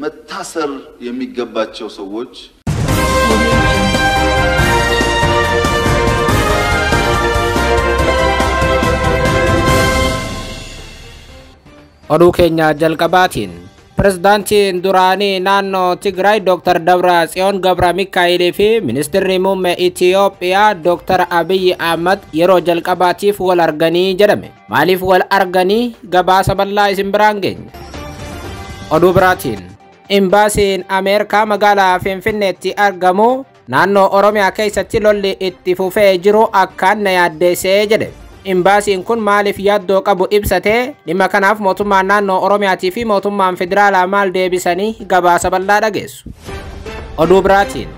መታሰር የሚገባቸው ሰዎች ኦዱ ኬኛ ጀልቀባቲን ፕሬዝዳንቲን ዱራኒ ናኖ ትግራይ ዶክተር ደብረ ጽዮን ገብረ ሚካኤል ፊ ሚኒስትር ሙሜ ኢትዮጵያ ዶክተር አብይ አህመድ የሮ ጀልቀባቲፍ ወል ጀደሜ ማሊፍ ወል አርገኒ ገባሰበላ ይስምብራንገኝ Oduu biraatiin imbaasiin Ameerikaa magaalaa Finfinneetti argamu naannoo Oromiyaa keessatti lolli itti fufee jiru akkaan na jedhe. Imbaasiin kun maaliif yaaddoo qabu ibsatee dhimma kanaaf mootummaan naannoo Oromiyaatii fi mootummaan federaalaa maal deebisanii gabaasa bal'aa dhageessu. Oduu biraatiin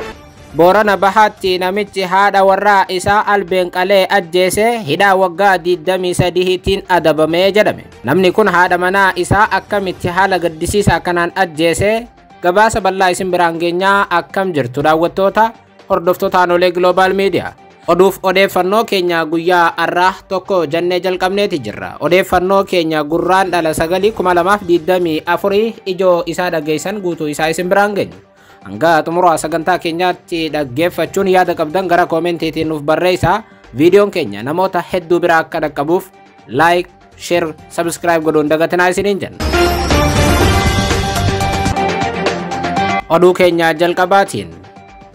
bahati boorana bahaatti namichi haadha warraa isaa albeenqalee ajjeese hidhaa waggaa 23ttiin adabamee jedhame namni kun haadha manaa isaa akkamitti haala gaddisiisaa kanaan ajjeese gabaasa bal'aa isin biraan geenyaa akkam jirtu daawwattoota hordoftoota hanolee gloobaal miidiyaa oduuf odeeffannoo keenya ne arraa tokko jannee jalqabneeti jirra odeeffannoo keenya gurraan dhala sagalii afuri ijo isa dhageessan guutuu gutu isa isim geenya Hanga xumura sagantaa keenyaatti dhaggeeffachuun yaada qabdan gara koomentiitiin nuuf barreessaa. Viidiyoon keenya namoota hedduu biraa akka dhaqqabuuf laayik, sheer, sabskiraayib godhuun dagatinaa isiniin jenna. Oduu keenya jalqabaatiin.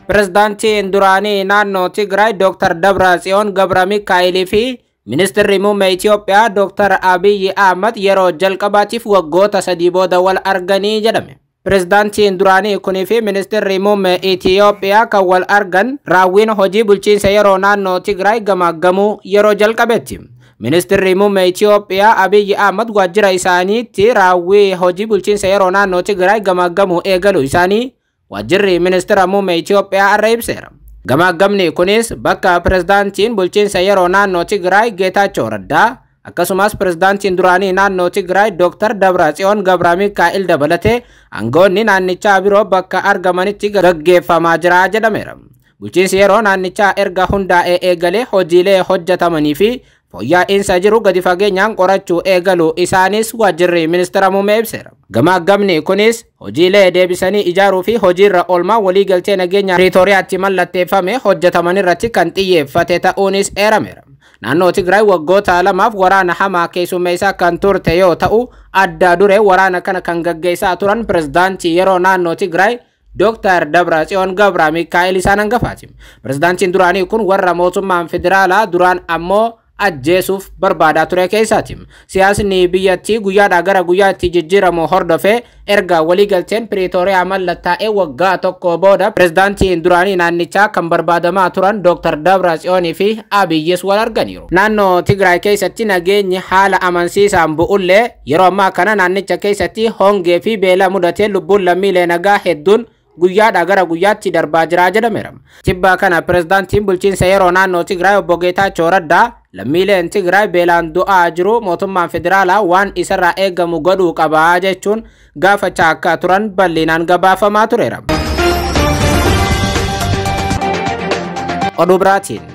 Pireezdaantiin duraanii naannoo Tigraay Dr. Dabra Tsiyoon Gabra Mikaa'ilii fi Ministeerri Muummee Itiyoophiyaa Dr. Abiyyi Ahmad yeroo jalqabaatiif waggoota sadii booda wal arganii jedhame. Pireezidaantiin duraanii kunii fi ministeerri muummee Itiyoophiyaa kan wal argan raawwiin hojii bulchiinsa yeroo naannoo Tigraay gamaggamuu yeroo jalqabetti. Ministeerri muummee Itiyoophiyaa Abiyyi Ahmad waajjira isaaniitti raawwii hojii bulchiinsa yeroo naannoo Tigraay gamaggamuu eegaluu isaanii waajjirri ministeera muummee Itiyoophiyaa irra ibseera. Gamaggamni kunis bakka pireezidaantiin bulchiinsa yeroo naannoo Tigraay Geetaachoo Raddaa akkasumas pirezidaantiin duraanii naannoo Tigraay Dr. Dabratsiyoon Gabraamiikaa'il dabalatee aangoonni naannichaa biroo bakka argamanitti gaggeeffamaa jira jedhameera. Bulchiinsi yeroo naannichaa erga hundaa'ee eegalee hojiilee hojjetamanii fi fooyyaa'iinsa jiru gadi fageenyaan qorachuu eegalu isaanis waajjirri ministeera muummee ibseera. Gamaggamni kunis hojiilee deebisanii ijaaruu fi hojiirra olmaa waliigaltee nageenya Piriitooriyaatti mallatteeffame hojjetaman irratti kan xiyyeeffate ta'uunis eerameera. naannoo Tigraay waggoota lamaaf waraana hamaa keessummeessaa kan turte yoo ta'u adda duree waraana kana kan gaggeessaa turan pirezidaantii yeroo naannoo Tigraay Dr. Dabratsiyoon Gabra Mikaa'el isaan hangafaati. Pirezidaantiin duraanii kun warra mootummaan federaalaa duraan ammoo ajjeesuuf barbaadaa ture keessaati. Siyaasni biyyattii guyyaadhaa gara guyyaatti jijjiiramu hordofee erga waliigalteen Piriitooriyaa mallattaa'ee waggaa tokko booda pirezidaantiin duraanii naannichaa kan barbaadamaa turan Dr. Dabratsiyoonii fi Abiyyis wal arganiiru. Naannoo Tigraay keessatti nageenyi haala amansiisaan bu'ullee yeroo ammaa kana naannicha keessatti hongee fi beela mudatee lubbuun lammiilee nagaa hedduun guyyaadhaa gara guyyaatti darbaa jiraa jedhameera. Kibbaa kana pirezidaantiin bulchiinsa yeroo naannoo Tigraay lammiileen Tigraay beelaan du'aa jiru mootummaan federaalaa waan isarraa eegamu godhuu qabaa jechuun gaafachaa akka turan bal'inaan gabaafamaa tureera. Oduu biraatiin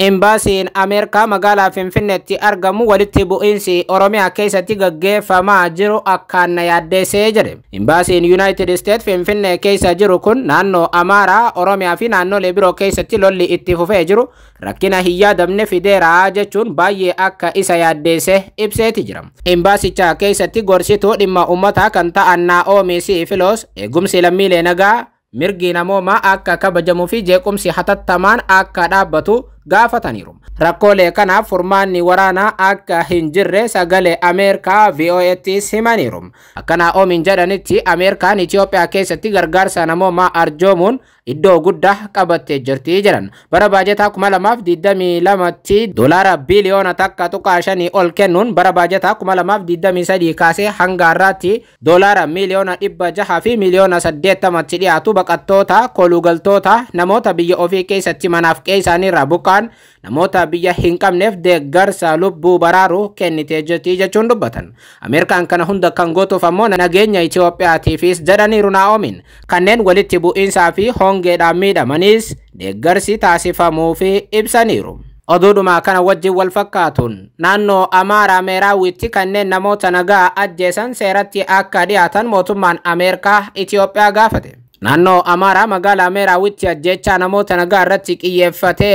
Imbaasiin Ameerikaa magaalaa Finfinneetti argamu walitti bu'iinsi Oromiyaa keessatti gaggeeffamaa jiru akkaan yaaddeessee jedhe. Imbaasiin Yuunaayitid Isteet Finfinnee keessa jiru kun naannoo Amaaraa, Oromiyaa fi naannolee biroo keessatti lolli itti fufee jiru rakkina hin yaadamne fideeraa jechuun baay'ee akka isa yaaddeessee ibseeti jira. Imbaasicha keessatti gorsituu dhimma uummataa kan ta'an Naa'oomis Filoos eegumsi lammiilee nagaa. mirgi namoomaa akka kabajamuu fi jeequmsi hatattamaan akka dhaabbatu gaafataniiru. Rakkoolee kanaaf furmaanni waraanaa akka hin jirre sagalee Ameerikaa VOA'tti simaniiru. Akkana oomin jedhanitti Ameerikaan Itoophiyaa keessatti gargaarsa namoomaa arjoomuun iddo gudda qabattee jirti jiran bara baajataa kuma lamaaf digdamii lamatti dolara biliyoona takka tuqaa shanii ol kennuun bara baajataa kuma lamaaf digdamii sadii kaasee hanga har'aatti doolaara miliyoona dhibba jaha fi miliyoona saddeettamatti dhiyaatu baqattoota kolugaltoota namoota biyya ofii keessatti manaaf qe'ee isaaniirraa buqqaan namoota biyya hin qabneef deeggarsa lubbuu baraaru kennitee jirti jechuun dubbatan ameerikaan kana hunda kan gootuuf ammoo nageenya itiyoophiyaatiifis jedhaniiru naa'omiin kanneen walitti bu'iinsaa insafi Hong hongeedhaan miidhamanis deeggarsi taasifamuufi ibsaniiru. oduudhumaa kana wajjin wal fakkaatuun naannoo amaaraa meeraawwitti kanneen namoota nagaa ajjeesan seeratti akka dhiyaatan mootummaan ameerikaa itiyoophiyaa gaafate. naannoo amaaraa magaalaa meeraawwitti ajjechaa namoota nagaa irratti qiyyeeffatee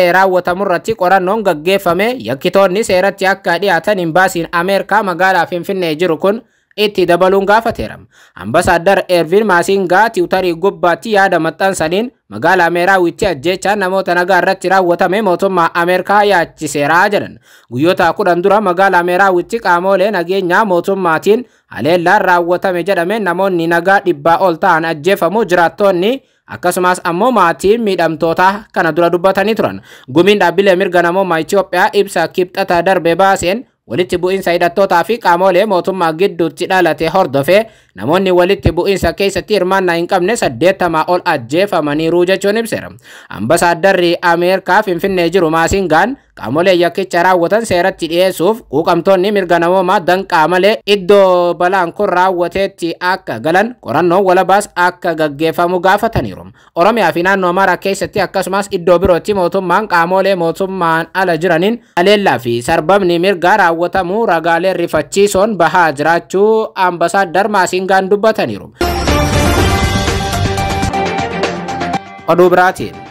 irratti qorannoon gaggeeffame yakkitoonni seeratti akka dhiyaatan baasiin ameerikaa magaalaa finfinnee jiru kun itti dabaluun gaafateera. Ambasaaddar Eerviin Maasingaa tiwutarii gubbaatti yaada maxxansaniin magaalaa meeraawwitti ajjechaa namoota nagaa irratti raawwatame mootummaa Ameerikaa yaachiseera jedhan. Guyyoota kudhan dura magaalaa meeraawwitti qaamolee nageenyaa mootummaatiin haleellaan raawwatame jedhame namoonni nagaa dhibbaa ol ta'an ajjeefamu jiraattonni akkasumas ammoo maatii miidhamtoota kana dura dubbatanii turan. Gumiin dhaabbilee mirga namummaa Itoophiyaa ibsa kibxata darbee baaseen walitti bu'insa hidhattootaa fi qaamolee mootummaa gidduutti dhalate hordofee namoonni walitti bu'insa keessatti hirmaannaa hin qabne saddeettamaa ol ajjeefamaniiru jechuun ibseera. Ambasaadarri Ameerikaa Finfinnee jiru Maasingaan Qaamoleen yakkicha raawwatan seeratti dhiyeessuuf quuqamtoonni mirga namoomaa malee iddoo balaan kun raawwateetti akka galan qorannoon walabaas akka gaggeeffamu gaafataniiru. Oromiyaa fi naannoo Maraa keessatti akkasumas iddoo birootti mootummaan qaamolee mootummaan ala jiraniin aleellaa fi sarbamni mirgaa raawwatamu ragaalee rifachiisoon bahaa jiraachuu ambasaaddar Maasingaan dubbataniiru. Oduu biraatiin.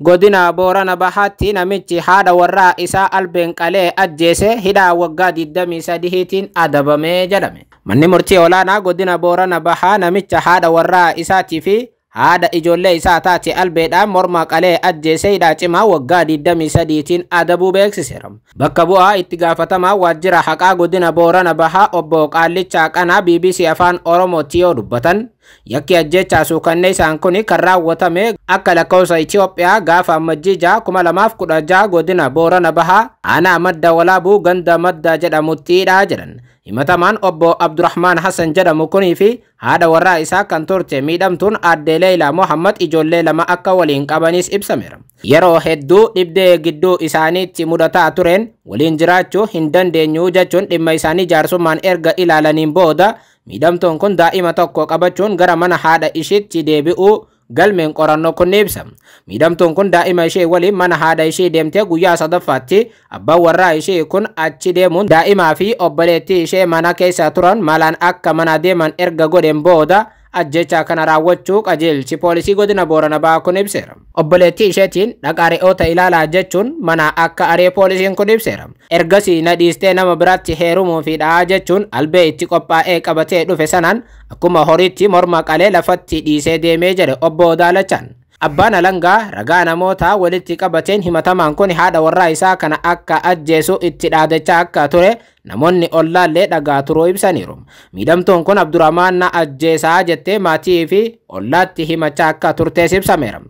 godina boorana bahaatti namichi haadha warraa isaa albeen qalee ajjeese hidhaa waggaa 23tiin adabamee jedhame manni murtii olaanaa godina boorana bahaa namicha haadha warraa isaatii fi haadha ijoollee isaa taate albeedhaan morma qalee ajjeeseedha cimaa waggaa 23tiin adabuu beeksiseera. Bakka bu'aa itti gaafatamaa waajjira haqaa godina Boorana Bahaa obbo Qaallichaa Qanaa BBC Afaan Oromootti yoo dubbatan yakki ajjechaa suukanne isaan kun kan raawwatame akka lakkoofsa Itiyoophiyaa gaafa ammajjii ja'a kuma lamaaf ja'a godina Boorana Bahaa aanaa madda walaabuu ganda madda jedhamuttiidha jedhan. imataman obbo Abdurrahman Hassan jedhamu kunii fi haadha warraa isaa kan turte miidhamtuun aadde Leeyilaa Mohammad ijoollee lama akka waliin qabanis ibsameera. Yeroo hedduu dhibdee gidduu isaaniitti mudataa tureen waliin jiraachuu hin dandeenyu jechuun dhimma isaanii jaarsummaan erga ilaalaniin boda midamtun kun daa'ima tokko qabachuun gara mana haadha ishiitti deebi'uu galmeen qorannoo kun ni ibsa miidhamtuun kun daa'ima ishee waliin mana haadha ishee deemtee guyyaa sadaffaatti abbaan warraa ishee kun achi deemuun daa'imaa fi obboleettii ishee mana keessa turan malaan akka mana deeman erga godhen booda ajjechaa kana raawwachuu qajeelchi poolisii godina boorana baa kun ibseera obboleettii isheetiin dhaqaa re'oota ilaalaa jechuun mana akka aree poolisiin kun ibseera ergasii na nama biratti heerumuu fi jechuun albee itti qophaa'ee qabatee dhufe sanaan akkuma horiitti morma qalee lafatti dhiisee deemee jedhe obbo Odaalachaan. Abbaan alangaa ragaa namootaa walitti qabateen himatamaan kun haadha warraa isaa kana akka ajjeesu itti dhaadachaa akka ture namoonni ollaallee dhagaa turoo ibsaniiru miidhamtuun kun abdurahmaan na ajjeesaa jettee maatii fi ollaatti himachaa akka turtees ibsameera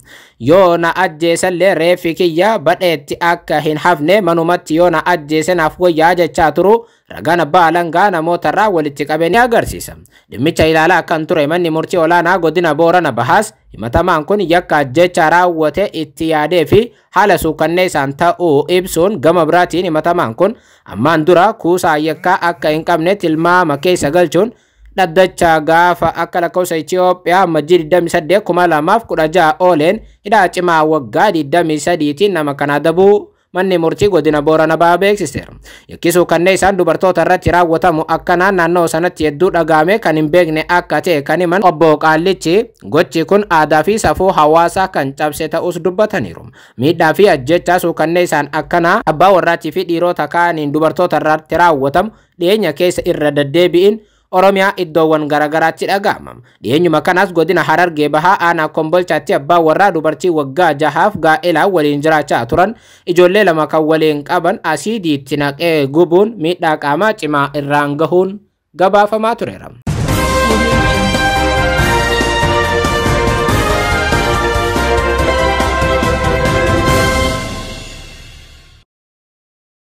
yoo na ajjeesallee reeffi kiyya badheetti akka hin hafne manumatti yoo na adje naaf wayyaa jechaa turu ragana baalangaa namootarraa walitti qabe ni agarsiisa dhimmicha ilaalaa akkan ture manni murtii olaanaa godina boorana bahaas himatamaan kun yakka ajjechaa raawwate itti yaadee fi haala suuqannee isaan ta'uu ibsuun gama biraatiin himatamaan kun ammaan dura kuusaa ayyakkaa akka hin qabnetti tilmaama keessa galchuun dhaddachaa gaafa akka lakkoofsa Itoophiyaa majjii 28 2016 ooleen hidhaa cimaa waggaa 23tiin nama kana dabuu manni murtii godina Booranaa ba'aa beeksiseera. Yakkisuu kanneen isaan dubartoota irratti raawwatamu akkanaan naannoo sanatti hedduu dhaga'ame kan hin beekne akka ta'e kan himan obbo Qaallichi gochi kun aadaa fi safuu hawaasaa kan cabse ta'us dubbataniiru. Miidhaa fi ajjechaas kanneen isaan akkanaa abbaa warraatii fi dhiirota kaaniin dubartoota irratti raawwatamu dhiyeenya keessa irra deddeebi'in Oromiyaa iddoowwan garaagaraatti dhaga'ama. Dhiyeenyuma kanas godina Harargee bahaa aanaa Kombolchaatti abbaa warraa dubartii waggaa jahaaf gaa'elaa waliin jiraachaa turan ijoollee lama kan waliin qaban asiidiitti naqee gubuun miidhaa qaamaa cimaa irraan gahuun gabaafamaa tureera.